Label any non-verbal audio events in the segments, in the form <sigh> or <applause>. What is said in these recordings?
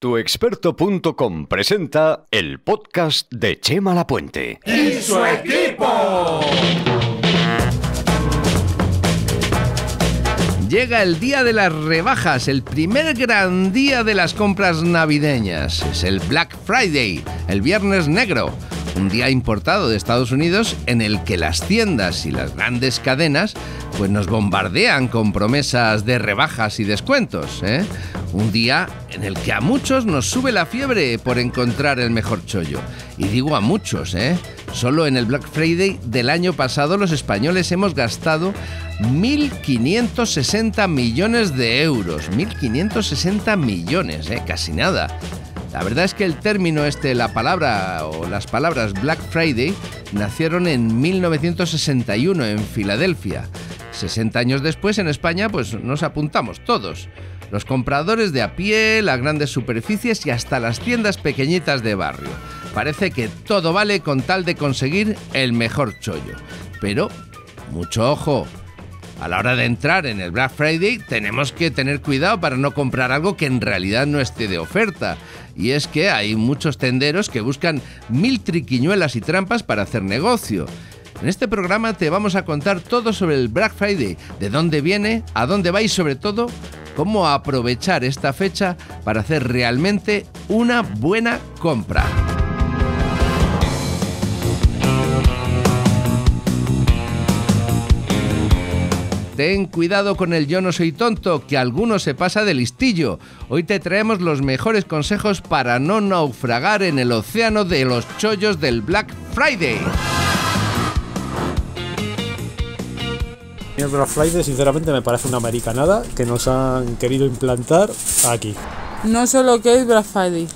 Tuexperto.com presenta el podcast de Chema Lapuente. ¡Y su equipo! Llega el día de las rebajas, el primer gran día de las compras navideñas. Es el Black Friday, el Viernes Negro un día importado de Estados Unidos en el que las tiendas y las grandes cadenas pues nos bombardean con promesas de rebajas y descuentos. ¿eh? Un día en el que a muchos nos sube la fiebre por encontrar el mejor chollo. Y digo a muchos, ¿eh? Solo en el Black Friday del año pasado los españoles hemos gastado 1.560 millones de euros. 1.560 millones, ¿eh? Casi nada. La verdad es que el término este, la palabra o las palabras Black Friday, nacieron en 1961 en Filadelfia. 60 años después en España pues nos apuntamos todos. Los compradores de a pie, las grandes superficies y hasta las tiendas pequeñitas de barrio. Parece que todo vale con tal de conseguir el mejor chollo. Pero, mucho ojo, a la hora de entrar en el Black Friday tenemos que tener cuidado para no comprar algo que en realidad no esté de oferta. Y es que hay muchos tenderos que buscan mil triquiñuelas y trampas para hacer negocio. En este programa te vamos a contar todo sobre el Black Friday, de dónde viene, a dónde va y sobre todo cómo aprovechar esta fecha para hacer realmente una buena compra. Ten cuidado con el yo no soy tonto, que alguno se pasa de listillo. Hoy te traemos los mejores consejos para no naufragar en el océano de los chollos del Black Friday. El Black Friday sinceramente me parece una americanada que nos han querido implantar aquí. No sé lo que es Black Friday.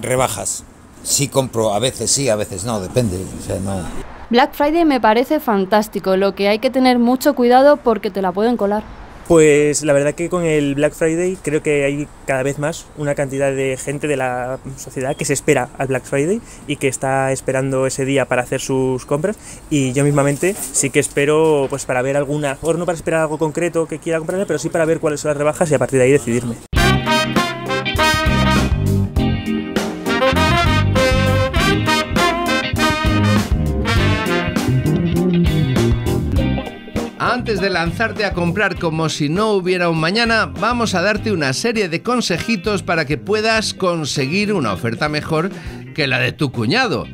Rebajas. Sí compro, a veces sí, a veces no, depende. O sea, no. Black Friday me parece fantástico, lo que hay que tener mucho cuidado porque te la pueden colar. Pues la verdad que con el Black Friday creo que hay cada vez más una cantidad de gente de la sociedad que se espera al Black Friday y que está esperando ese día para hacer sus compras y yo mismamente sí que espero pues para ver alguna, o no para esperar algo concreto que quiera comprarme, pero sí para ver cuáles son las rebajas y a partir de ahí decidirme. Antes de lanzarte a comprar como si no hubiera un mañana, vamos a darte una serie de consejitos para que puedas conseguir una oferta mejor que la de tu cuñado.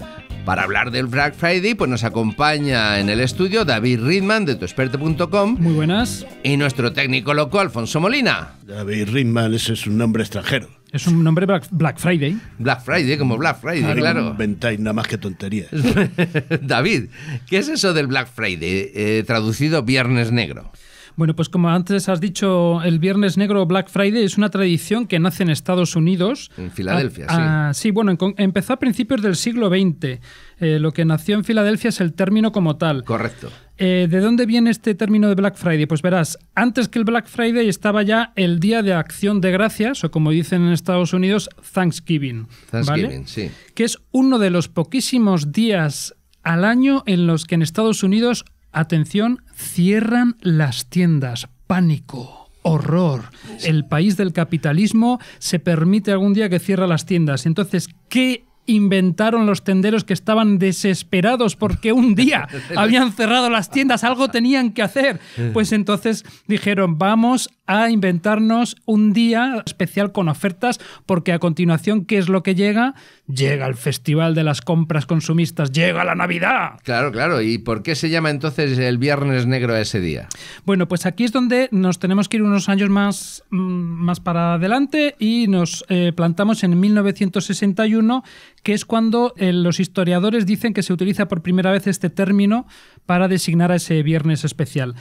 Para hablar del Black Friday, pues nos acompaña en el estudio David Ridman de ToEsperte.com. Muy buenas. Y nuestro técnico loco, Alfonso Molina. David Ridman, ese es un nombre extranjero. Es un nombre Black Friday. Black Friday, como Black Friday, claro. claro. nada más que tonterías. <laughs> David, ¿qué es eso del Black Friday, eh, traducido Viernes Negro? Bueno, pues como antes has dicho, el Viernes Negro Black Friday es una tradición que nace en Estados Unidos. En Filadelfia, ah, sí. Ah, sí, bueno, empezó a principios del siglo XX. Eh, lo que nació en Filadelfia es el término como tal. Correcto. Eh, ¿De dónde viene este término de Black Friday? Pues verás, antes que el Black Friday estaba ya el Día de Acción de Gracias, o como dicen en Estados Unidos, Thanksgiving. Thanksgiving, sí. Que es uno de los poquísimos días al año en los que en Estados Unidos, atención, Cierran las tiendas. Pánico horror. El país del capitalismo se permite algún día que cierra las tiendas. Entonces, ¿qué inventaron los tenderos que estaban desesperados porque un día <laughs> habían cerrado las tiendas, algo tenían que hacer? Pues entonces dijeron, vamos a inventarnos un día especial con ofertas, porque a continuación, ¿qué es lo que llega? Llega el Festival de las Compras Consumistas, llega la Navidad. Claro, claro. ¿Y por qué se llama entonces el Viernes Negro ese día? Bueno, pues aquí es donde nos tenemos que ir unos años más, mm, más para adelante y nos eh, plantamos en 1961, que es cuando eh, los historiadores dicen que se utiliza por primera vez este término para designar a ese Viernes especial.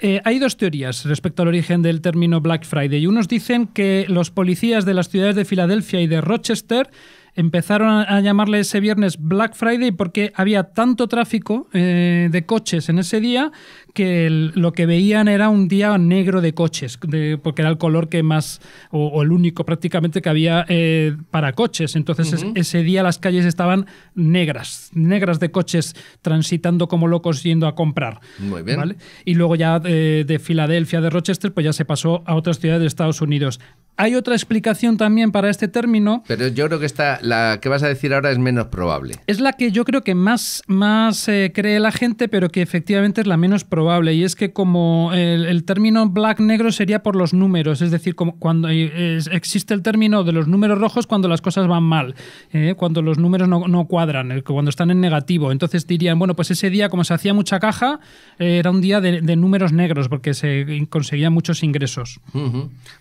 Eh, hay dos teorías respecto al origen del término Black Friday. Unos dicen que los policías de las ciudades de Filadelfia y de Rochester empezaron a llamarle ese viernes Black Friday porque había tanto tráfico eh, de coches en ese día que lo que veían era un día negro de coches, porque era el color que más, o, el único prácticamente que había eh, para coches. Entonces ese día las calles estaban negras, negras de coches transitando como locos yendo a comprar. Muy bien. Y luego ya eh, de, Filadelfia, de Rochester, pues ya se pasó a otras ciudades de Estados Unidos. Hay otra explicación también para este término. Pero yo creo que está la que vas a decir ahora es menos probable. Es la que yo creo que más, más eh, cree la gente, pero que efectivamente es la menos probable. Y es que como el, término black negro sería por los números, es decir, cuando eh, existe el término de los números rojos cuando las cosas van mal, eh, cuando los números no, cuadran, cuando están en negativo. Entonces dirían, bueno, pues ese día como se hacía mucha caja, era un día de, números negros porque se conseguían muchos ingresos.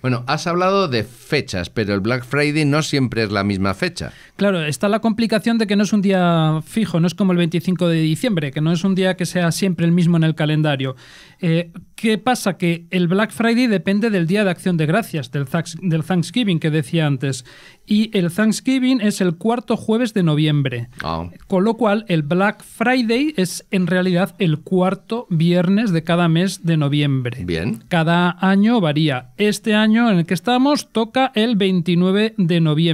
Bueno, has hablado de fechas, pero el Black Friday no siempre es la misma fecha. Claro, está la complicación de que no es un día fijo, no es como el 25 de diciembre, que no es un día que sea siempre el mismo en el calendario. Eh, ¿Qué pasa? Que el Black Friday depende del Día de Acción de Gracias, del, Thanksgiving que decía antes. Y el Thanksgiving es el cuarto jueves de noviembre. Ah. Con lo cual, el Black Friday es en realidad el cuarto viernes de cada mes de noviembre. Bien. Cada año varía. Este año en el que estamos toca el 29 de noviembre.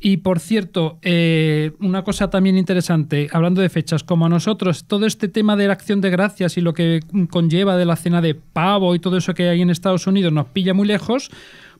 Y por cierto, eh, una cosa también interesante, hablando de fechas, como a nosotros, todo este tema de la acción de gracias y lo que conlleva de la cena de pavo y todo eso que hay en Estados Unidos nos pilla muy lejos,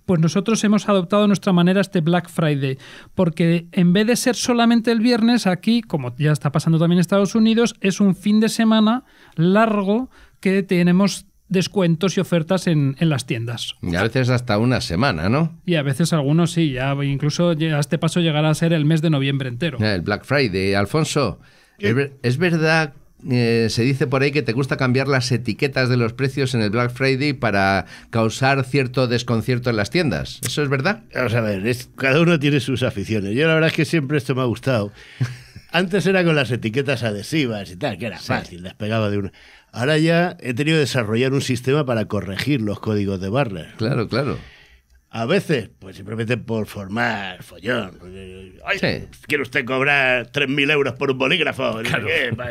pues nosotros hemos adoptado nuestra manera este Black Friday, porque en vez de ser solamente el viernes, aquí, como ya está pasando también en Estados Unidos, es un fin de semana largo que tenemos descuentos y ofertas en, las tiendas. Y a veces hasta una semana, ¿no? Y a veces algunos sí, ya incluso a este paso llegará a ser el mes de noviembre entero. El Black Friday. Alfonso, ¿es, verdad eh, se dice por ahí que te gusta cambiar las etiquetas de los precios en el Black Friday para causar cierto desconcierto en las tiendas. ¿Eso es verdad? Vamos a ver, cada uno tiene sus aficiones. Yo la verdad es que siempre esto me ha gustado. <laughs> Antes era con las etiquetas adhesivas y tal, que era fácil, las pegaba de una. Ahora ya he tenido que desarrollar un sistema para corregir los códigos de barras. Claro, claro. A veces, pues simplemente por formar follón. Ay, ¿Quiere usted cobrar 3.000 euros por un bolígrafo?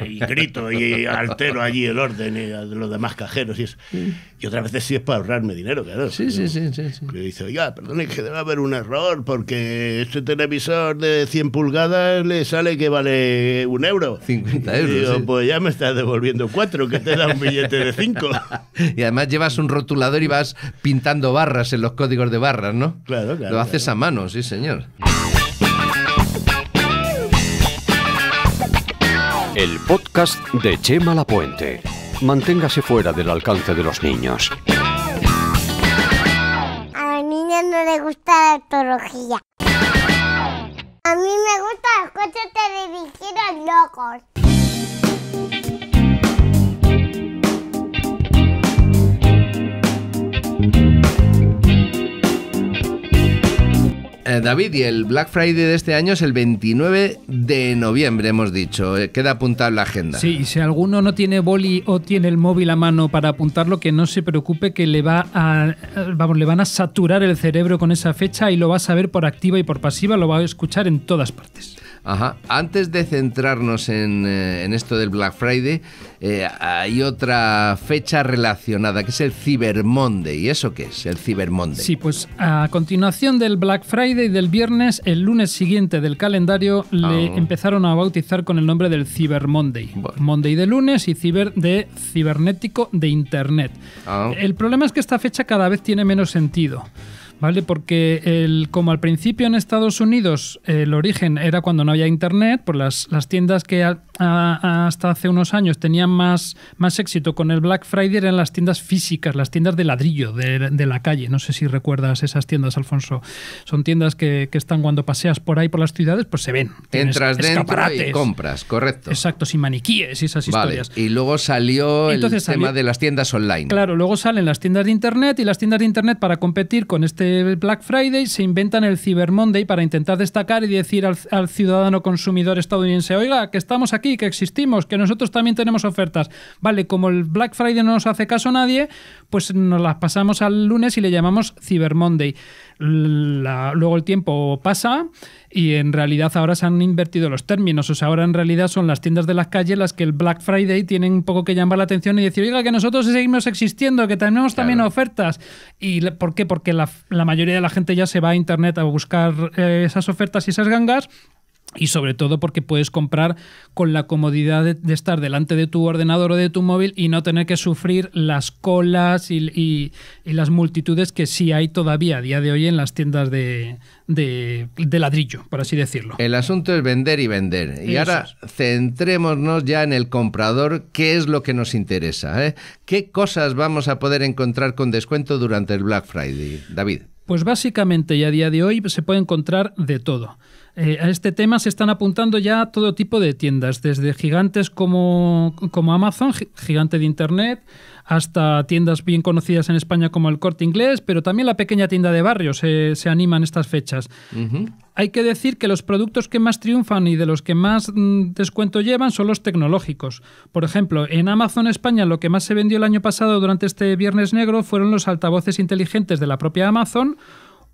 Y grito y altero allí el orden de los demás cajeros y eso. Mm. Y otras veces sí es para ahorrarme dinero, claro. Sí, sí, sí. sí, Le dice, oiga, perdone que debe haber un error porque este televisor de 100 pulgadas le sale que vale un euro. 50 euros. Y digo, pues ya me estás devolviendo cuatro, que te da un billete de cinco. <laughs> y además llevas un rotulador y vas pintando barras en los códigos de barras ¿no? Claro, claro. Lo haces a mano, sí, señor. El podcast de Chema Lapuente. Manténgase fuera del alcance de los niños. A los niños no les gusta la astrología A mí me gusta los coches televisivos locos. Eh, David, y el Black Friday de este año es el 29 de noviembre, hemos dicho. Eh, queda apuntado la agenda. Sí, si alguno no tiene boli o tiene el móvil a mano para apuntarlo, que no se preocupe, que le va a, vamos, le van a saturar el cerebro con esa fecha y lo va a saber por activa y por pasiva, lo va a escuchar en todas partes. Antes de centrarnos eh, en, esto del Black Friday, eh, hay otra fecha relacionada, que es el Cyber Monday. ¿Y eso qué es, el Cyber Monday? Sí, pues a continuación del Black Friday del viernes, el lunes siguiente del calendario, le ah. empezaron a bautizar con el nombre del Cyber Monday. Monday de lunes y cyber de cibernético de Internet. Ah. El problema es que esta fecha cada vez tiene menos sentido. ¿vale? Porque el, como al principio en Estados Unidos el origen era cuando no había internet, pues las, las tiendas que hasta hace unos años tenían más, más éxito con el Black Friday eran las tiendas físicas, las tiendas de ladrillo de, la calle. No sé si recuerdas esas tiendas, Alfonso. Son tiendas que, están cuando paseas por ahí por las ciudades, pues se ven. Entras dentro y compras, correcto. Exacto, sin maniquíes y esas historias. Y luego salió el tema de las tiendas online. Claro, luego salen las tiendas de internet y las tiendas de internet para competir con este el Black Friday se inventan el Cyber Monday para intentar destacar y decir al, ciudadano consumidor estadounidense, oiga, que estamos aquí, que existimos, que nosotros también tenemos ofertas. Vale, como el Black Friday no nos hace caso nadie, pues nos las pasamos al lunes y le llamamos Cyber Monday luego el tiempo pasa y en realidad ahora se han invertido los términos. O sea, ahora en realidad son las tiendas de las calles las que el Black Friday tienen un poco que llamar la atención y decir, oiga, que nosotros seguimos existiendo, que tenemos también ofertas. ¿Y por qué? Porque la, mayoría de la gente ya se va a Internet a buscar eh, esas ofertas y esas gangas y sobre todo porque puedes comprar con la comodidad de, estar delante de tu ordenador o de tu móvil y no tener que sufrir las colas y, las multitudes que sí hay todavía a día de hoy en las tiendas de, ladrillo, por así decirlo. El asunto es vender y vender. Y ahora centrémonos ya en el comprador, qué es lo que nos interesa. ¿eh? ¿Qué cosas vamos a poder encontrar con descuento durante el Black Friday, David? Pues básicamente ya a día de hoy se puede encontrar de todo. Eh, a este tema se están apuntando ya todo tipo de tiendas, desde gigantes como, Amazon, gigante de Internet, hasta tiendas bien conocidas en España como el Corte Inglés, pero también la pequeña tienda de barrio eh, se, anima en estas fechas. Hay que decir que los productos que más triunfan y de los que más mm, descuento llevan son los tecnológicos. Por ejemplo, en Amazon España lo que más se vendió el año pasado durante este Viernes Negro fueron los altavoces inteligentes de la propia Amazon,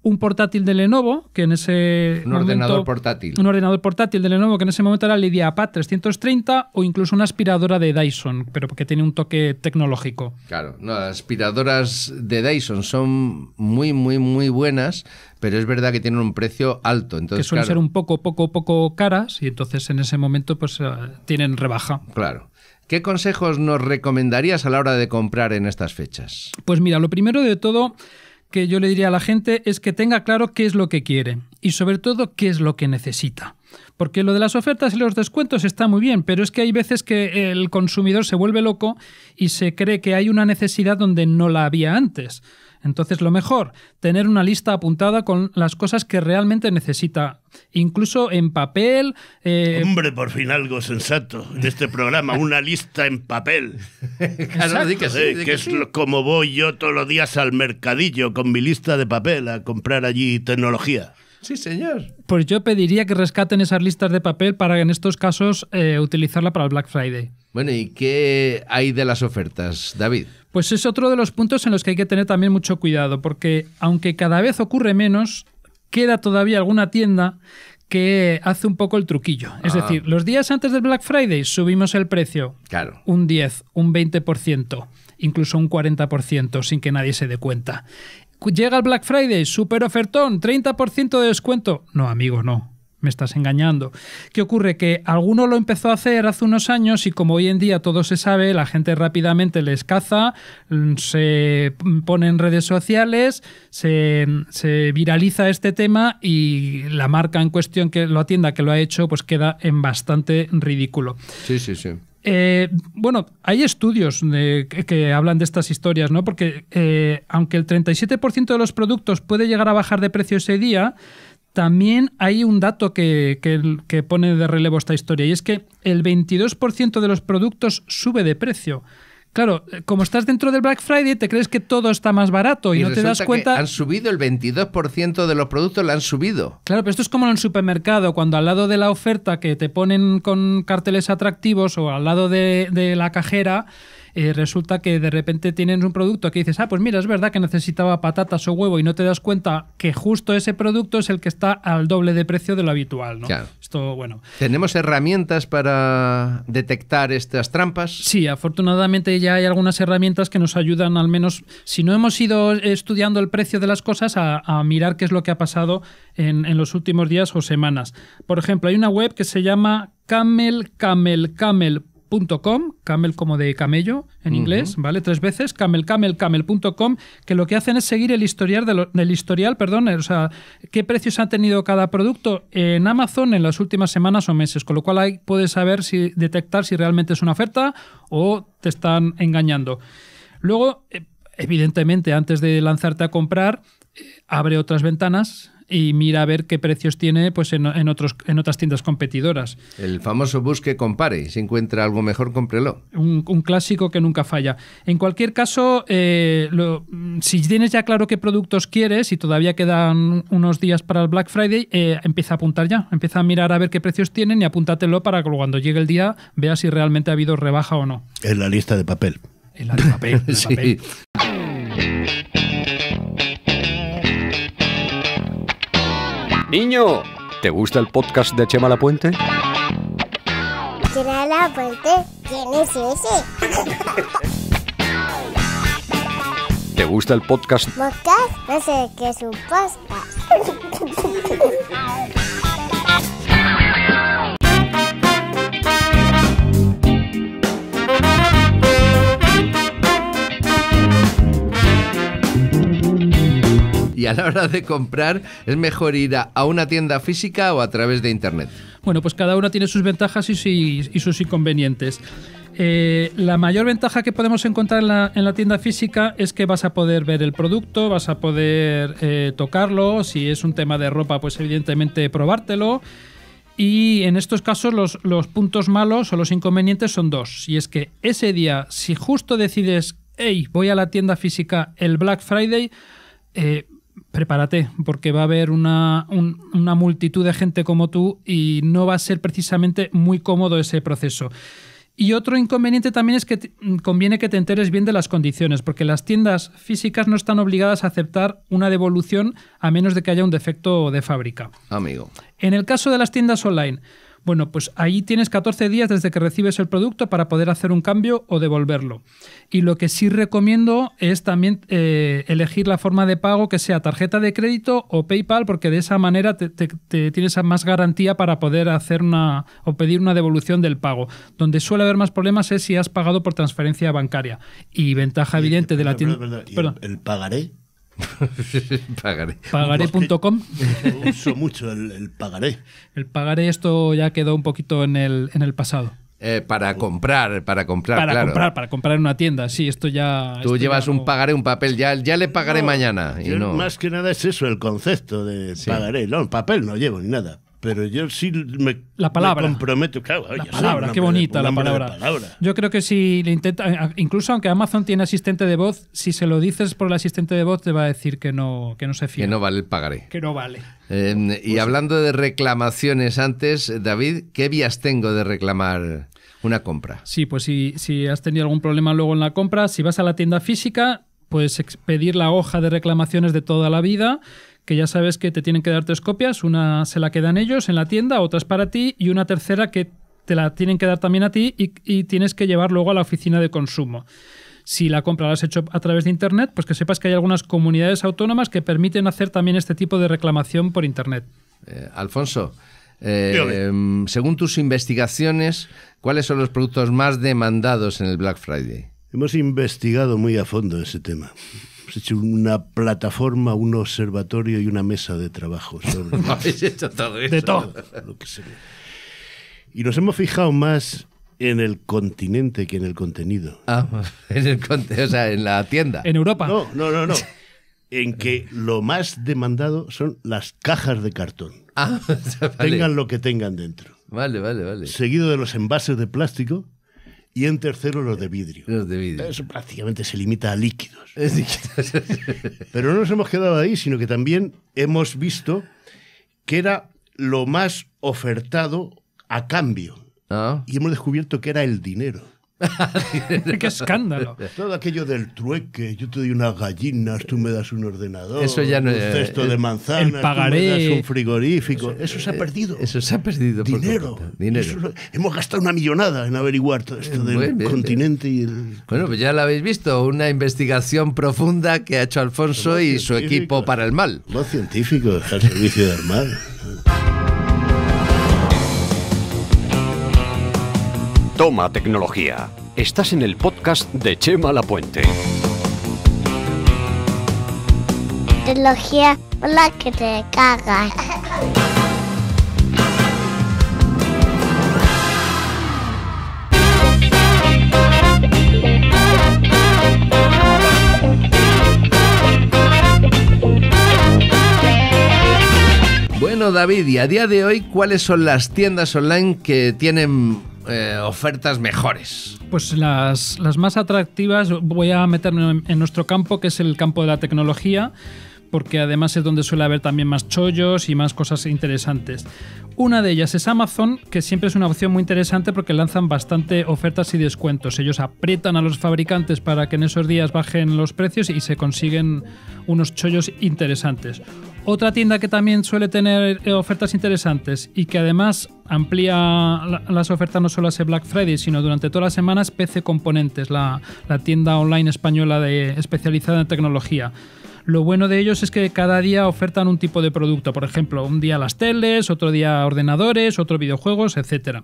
un portátil de Lenovo, que en ese un ordenador portátil. Un ordenador portátil de Lenovo, que en ese momento era el IdeaPad 330 o incluso una aspiradora de Dyson, pero porque tiene un toque tecnológico. Claro, no, las aspiradoras de Dyson son muy, muy, muy buenas, pero es verdad que tienen un precio alto. Entonces, que suelen ser un poco, poco, poco caras y entonces en ese momento pues eh, tienen rebaja. Claro. ¿Qué consejos nos recomendarías a la hora de comprar en estas fechas? Pues mira, lo primero de todo que yo le diría a la gente es que tenga claro qué es lo que quiere y sobre todo qué es lo que necesita. Porque lo de las ofertas y los descuentos está muy bien, pero es que hay veces que el consumidor se vuelve loco y se cree que hay una necesidad donde no la había antes. Entonces, lo mejor, tener una lista apuntada con las cosas que realmente necesita, incluso en papel. Eh, Hombre, por fin algo sensato en este programa, una lista en papel. <laughs> que, es como voy yo todos los días al mercadillo con mi lista de papel a comprar allí tecnología. Sí, señor. Pues yo pediría que rescaten esas listas de papel para en estos casos eh, utilizarla para el Black Friday. Bueno, ¿y qué hay de las ofertas, David? Pues es otro de los puntos en los que hay que tener también mucho cuidado, porque aunque cada vez ocurre menos, queda todavía alguna tienda que hace un poco el truquillo. Es ah. decir, los días antes del Black Friday subimos el precio claro. un 10, un 20%, incluso un 40% sin que nadie se dé cuenta. Llega el Black Friday, súper ofertón, 30% de descuento. No, amigo, no me estás engañando. ¿Qué ocurre? Que alguno lo empezó a hacer hace unos años y como hoy en día todo se sabe, la gente rápidamente les caza, mm, se pone en redes sociales, mm, se, viraliza este tema y la marca en cuestión que lo atienda, que lo ha hecho, pues queda en bastante ridículo. Sí, sí, sí. Eh, bueno, hay estudios que, hablan de estas historias, ¿no? Porque eh, aunque el 37% de los productos puede llegar a bajar de precio ese día, también hay un dato que, que, pone de relevo esta historia y es que el 22% de los productos sube de precio. Claro, eh, como estás dentro del Black Friday, te crees que todo está más barato y, no te das cuenta. han subido el 22% de los productos, la han subido. Claro, pero esto es como en el supermercado, cuando al lado de la oferta que te ponen con carteles atractivos o al lado de la cajera, eh, resulta que de repente tienes un producto que dices, ah, pues mira, es verdad que necesitaba patatas o huevo y no te das cuenta que justo ese producto es el que está al doble de precio de lo habitual, ¿no? Esto, bueno. ¿Tenemos herramientas para detectar estas trampas? Sí, afortunadamente ya hay algunas herramientas que nos ayudan al menos, si no hemos ido estudiando el precio de las cosas, a, mirar qué es lo que ha pasado en, en los últimos días o semanas. Por ejemplo, hay una web que se llama Camel Camel Camel com camel como de camello en inglés, ¿vale? Tres veces, camel, camel, camel.com, que lo que hacen es seguir el historial, del historial perdón, eh, o sea, qué precios han tenido cada producto en Amazon en las últimas semanas o meses, con lo cual ahí puedes saber si detectar si realmente es una oferta o te están engañando. Luego, eh, evidentemente, antes de lanzarte a comprar, eh, abre otras ventanas y mira a ver qué precios tiene pues en, otros, en otras tiendas competidoras. El famoso busque compare, si encuentra algo mejor, cómprelo. Un, clásico que nunca falla. En cualquier caso, eh, si tienes ya claro qué productos quieres y todavía quedan unos días para el Black Friday, eh, empieza a apuntar ya, empieza a mirar a ver qué precios tienen y apúntatelo para que cuando llegue el día veas si realmente ha habido rebaja o no. En la lista de papel. En la papel. <laughs> papel. Niño, ¿te gusta el podcast de Chema Puente? Chema Puente ¿quién es ese? ¿Te gusta el podcast? ¿Podcast? No sé qué es un podcast. <laughs> a la hora de comprar es mejor ir a, una tienda física o a través de Internet? Bueno, pues cada una tiene sus ventajas y, sus inconvenientes. Eh, la mayor ventaja que podemos encontrar en la, tienda física es que vas a poder ver el producto, vas a poder eh, tocarlo, si es un tema de ropa, pues evidentemente probártelo. Y en estos casos los, puntos malos o los inconvenientes son dos. Y es que ese día, si justo decides, hey, voy a la tienda física el Black Friday, eh, prepárate, porque va a haber una, multitud de gente como tú y no va a ser precisamente muy cómodo ese proceso. Y otro inconveniente también es que conviene que te enteres bien de las condiciones, porque las tiendas físicas no están obligadas a aceptar una devolución a menos de que haya un defecto de fábrica. Amigo. En el caso de las tiendas online, bueno, pues ahí tienes 14 días desde que recibes el producto para poder hacer un cambio o devolverlo. Y lo que sí recomiendo es también eh, elegir la forma de pago que sea tarjeta de crédito o PayPal, porque de esa manera te, tienes más garantía para poder hacer una o pedir una devolución del pago. Donde suele haber más problemas es si has pagado por transferencia bancaria. Y ventaja evidente de la tienda. el pagaré <laughs> pagaré. Pagaré.com. Uso mucho el, pagaré. El pagaré, esto ya quedó un poquito en el, en el pasado. Eh, para comprar, para comprar, para comprar, para comprar en una tienda, sí, esto ya. Tú llevas un pagaré, un papel, ya, ya le pagaré mañana. Y Más que nada es eso, el concepto de pagaré. No, el papel no llevo ni nada pero yo sí me, la comprometo. Claro, la palabra, qué bonita la palabra. Yo creo que si le intenta, eh, incluso aunque Amazon tiene asistente de voz, si se lo dices por el asistente de voz te va a decir que no, que no se fía. Que no vale pagaré. Que no vale. Eh, y pues hablando de reclamaciones antes, David, ¿qué vías tengo de reclamar? Una compra. Sí, pues si, si has tenido algún problema luego en la compra, si vas a la tienda física, puedes pedir la hoja de reclamaciones de toda la vida que ya sabes que te tienen que dar tres copias, una se la quedan ellos en la tienda, otra es para ti y una tercera que te la tienen que dar también a ti y, tienes que llevar luego a la oficina de consumo. Si la compra la has hecho a través de Internet, pues que sepas que hay algunas comunidades autónomas que permiten hacer también este tipo de reclamación por Internet. Eh, Alfonso, eh, según tus investigaciones, ¿cuáles son los productos más demandados en el Black Friday? Hemos investigado muy a fondo ese tema hecho pues, una plataforma, un observatorio y una mesa de trabajo. Sobre <laughs> todo De todo. Y nos hemos fijado más en el continente que en el contenido. Ah, <laughs> en el o sea, en la tienda. En Europa. No, no, no, no. <laughs> En que lo más demandado son las cajas de cartón. Ah, Tengan lo que tengan dentro. Vale, vale, vale. Seguido de los envases de plástico y en tercero los de vidrio. Eso prácticamente se limita a líquidos. <laughs> Pero no nos hemos quedado ahí, sino que también hemos visto que era lo más ofertado a cambio. Ah. Y hemos descubierto que era el dinero. <laughs> ¡Qué escándalo! Todo aquello del trueque, yo te doy unas gallinas, tú me das un ordenador, eso ya no, un eh, cesto de manzanas, el pagaré, un frigorífico. Eso, se ha eh, perdido. Eso se ha perdido. Dinero. dinero. hemos gastado una millonada en averiguar todo esto eh, del continente y Bueno, pues ya lo habéis visto, una investigación profunda que ha hecho Alfonso y su equipo para el mal. Los científicos al servicio del mal. Toma Tecnología. Estás en el podcast de Chema Lapuente. Tecnología, hola que te cagas. Bueno, David, y a día de hoy, ¿cuáles son las tiendas online que tienen eh, ofertas mejores? Pues las, las, más atractivas voy a meterme en, en nuestro campo, que es el campo de la tecnología porque además es donde suele haber también más chollos y más cosas interesantes. Una de ellas es Amazon, que siempre es una opción muy interesante porque lanzan bastante ofertas y descuentos. Ellos aprietan a los fabricantes para que en esos días bajen los precios y se consiguen unos chollos interesantes. Otra tienda que también suele tener eh, ofertas interesantes y que además amplía las ofertas no solo hace Black Friday, sino durante todas las semanas PC Componentes, la, tienda online española de, especializada en tecnología. Lo bueno de ellos es que cada día ofertan un tipo de producto, por ejemplo, un día las teles, otro día ordenadores, otro videojuegos, etc.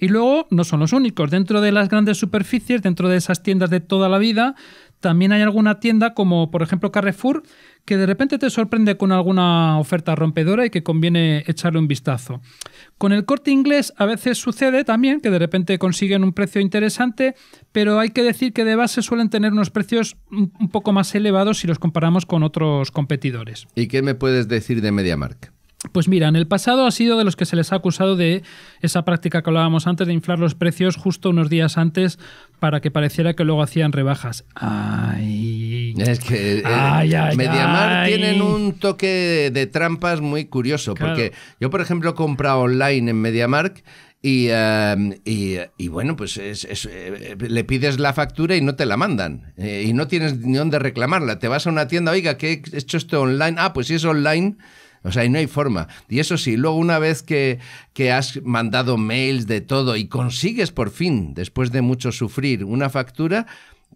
Y luego no son los únicos, dentro de las grandes superficies, dentro de esas tiendas de toda la vida, también hay alguna tienda como por ejemplo Carrefour que de repente te sorprende con alguna oferta rompedora y que conviene echarle un vistazo. Con el corte inglés a veces sucede también que de repente consiguen un precio interesante, pero hay que decir que de base suelen tener unos precios un poco más elevados si los comparamos con otros competidores. ¿Y qué me puedes decir de MediaMark? Pues mira, en el pasado ha sido de los que se les ha acusado de esa práctica que hablábamos antes de inflar los precios justo unos días antes para que pareciera que luego hacían rebajas. Ay. Es que eh, tienen un toque de trampas muy curioso, porque yo, por ejemplo, he comprado online en Mediamar em, y, y, bueno, pues eh, le pides la factura y no te la mandan. Eh, y no tienes ni dónde reclamarla. Te vas a una tienda, oiga, ¿qué he hecho esto online. Ah, pues si es online, o sea, no hay forma. Y eso sí, luego una vez que, que has mandado mails de todo y consigues por fin, después de mucho sufrir, una factura,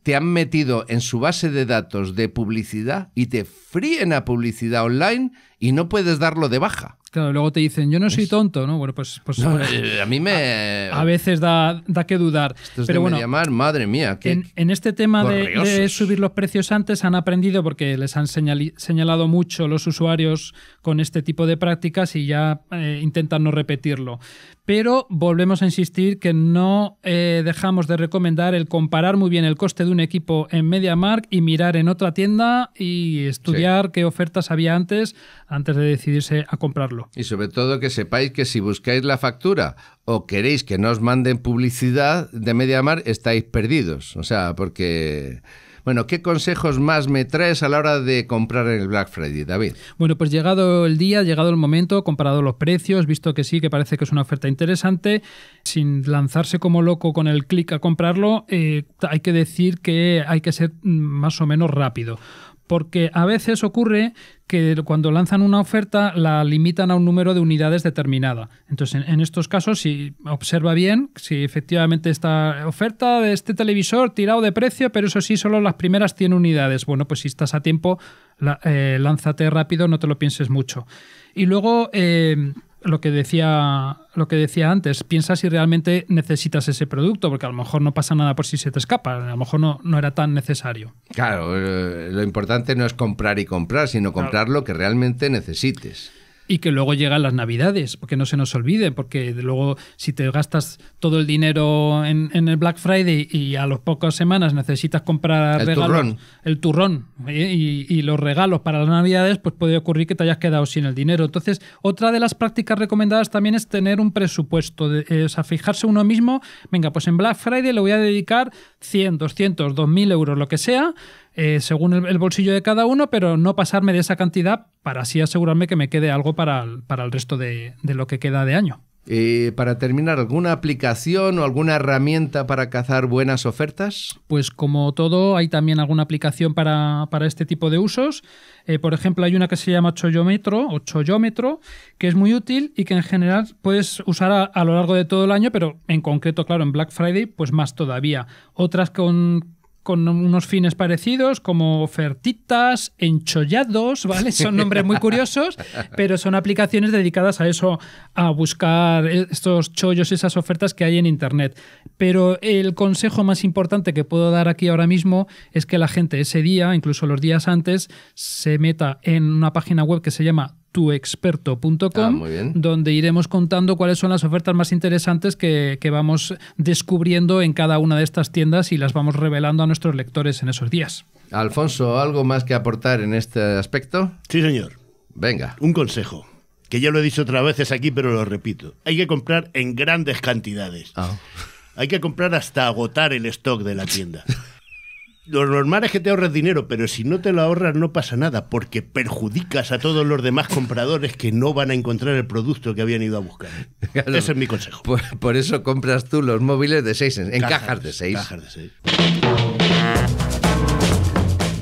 te han metido en su base de datos de publicidad y te fríen a publicidad online y no puedes darlo de baja. Claro, luego te dicen, yo no soy tonto, ¿no? Bueno, pues. pues, pues eh, a mí me. A, veces da, da, que dudar. Pero bueno, madre mía. Qué en, este tema de, subir los precios antes han aprendido porque les han señalado mucho los usuarios con este tipo de prácticas y ya eh, intentan no repetirlo. Pero volvemos a insistir que no eh, dejamos de recomendar el comparar muy bien el coste de un equipo en MediaMark y mirar en otra tienda y estudiar qué ofertas había antes antes de decidirse a comprarlo. Y sobre todo que sepáis que si buscáis la factura o queréis que no os manden publicidad de Mediamar, estáis perdidos. O sea, porque... Bueno, ¿qué consejos más me traes a la hora de comprar el Black Friday, David? Bueno, pues llegado el día, llegado el momento, comparado los precios, visto que sí, que parece que es una oferta interesante, sin lanzarse como loco con el clic a comprarlo, eh, hay que decir que hay que ser mm, más o menos rápido porque a veces ocurre que cuando lanzan una oferta la limitan a un número de unidades determinada. Entonces, en, estos casos, si observa bien, si efectivamente esta oferta de este televisor tirado de precio, pero eso sí, solo las primeras 100 unidades. Bueno, pues si estás a tiempo, eh, lánzate rápido, no te lo pienses mucho. Y luego... Eh, lo que decía lo que decía antes, piensa si realmente necesitas ese producto, porque a lo mejor no pasa nada por si se te escapa, a lo mejor no, no era tan necesario. Claro, eh, lo importante no es comprar y comprar, sino comprar lo que realmente necesites y que luego llegan las navidades, porque no se nos olvide, porque luego si te gastas todo el dinero en, el Black Friday y a las pocas semanas necesitas comprar el turrón, el turrón ¿eh? y, los regalos para las navidades, pues puede ocurrir que te hayas quedado sin el dinero. Entonces, otra de las prácticas recomendadas también es tener un presupuesto, eh, o sea, fijarse uno mismo, venga, pues en Black Friday le voy a dedicar 100, 200, 2.000 euros, lo que sea, eh, según el, bolsillo de cada uno, pero no pasarme de esa cantidad para así asegurarme que me quede algo para el, para el resto de, lo que queda de año. Y eh, para terminar, ¿alguna aplicación o alguna herramienta para cazar buenas ofertas? Pues como todo, hay también alguna aplicación para, este tipo de usos. Eh, por ejemplo, hay una que se llama Choyometro o Choyometro, que es muy útil y que en general puedes usar a, a, lo largo de todo el año, pero en concreto, claro, en Black Friday, pues más todavía. Otras con con unos fines parecidos como ofertitas, enchollados, ¿vale? <laughs> Son nombres muy curiosos, pero son aplicaciones dedicadas a eso, a buscar estos chollos, esas ofertas que hay en Internet. Pero el consejo más importante que puedo dar aquí ahora mismo es que la gente ese día, incluso los días antes, se meta en una página web que se llama tuexperto.com, ah, donde iremos contando cuáles son las ofertas más interesantes que, vamos descubriendo en cada una de estas tiendas y las vamos revelando a nuestros lectores en esos días. Alfonso, ¿algo más que aportar en este aspecto? Sí, señor. Venga. Un consejo, que ya lo he dicho otras veces aquí, pero lo repito. Hay que comprar en grandes cantidades. Ah. Hay que comprar hasta agotar el stock de la tienda. <laughs> lo normal es que te ahorres dinero, pero si no te lo ahorras no pasa nada, porque perjudicas a todos los demás compradores que no van a encontrar el producto que habían ido a buscar. Ese es mi consejo. Por, eso compras tú los móviles de seis, en, en cajas, de seis. Cajas de seis.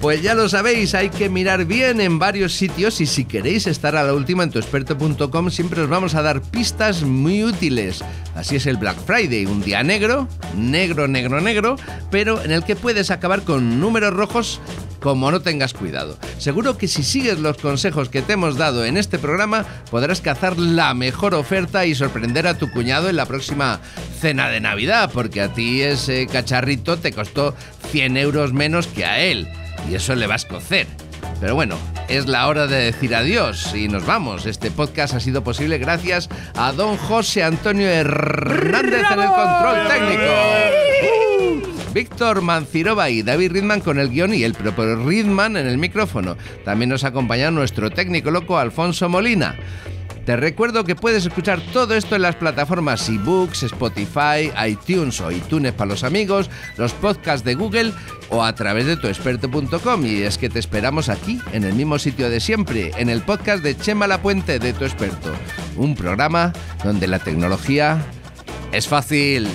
Pues ya lo sabéis, hay que mirar bien en varios sitios y si queréis estar a la última en tuexperto.com siempre os vamos a dar pistas muy útiles. Así es el Black Friday, un día negro, negro, negro, negro, pero en el que puedes acabar con números rojos como no tengas cuidado. Seguro que si sigues los consejos que te hemos dado en este programa, podrás cazar la mejor oferta y sorprender a tu cuñado en la próxima cena de Navidad, porque a ti ese cacharrito te costó 100 euros menos que a él y eso le va a escocer. Pero bueno, es la hora de decir adiós y nos vamos. Este podcast ha sido posible gracias a don José Antonio Hernández en el control técnico. Uh. Víctor Mancirova y David Ridman con el guión y el propio Ridman en el micrófono. También nos acompaña nuestro técnico loco Alfonso Molina. Te recuerdo que puedes escuchar todo esto en las plataformas eBooks, Spotify, iTunes o iTunes para los amigos, los podcasts de Google o a través de tuexperto.com. Y es que te esperamos aquí, en el mismo sitio de siempre, en el podcast de Chema Lapuente de Tu Experto, un programa donde la tecnología es fácil.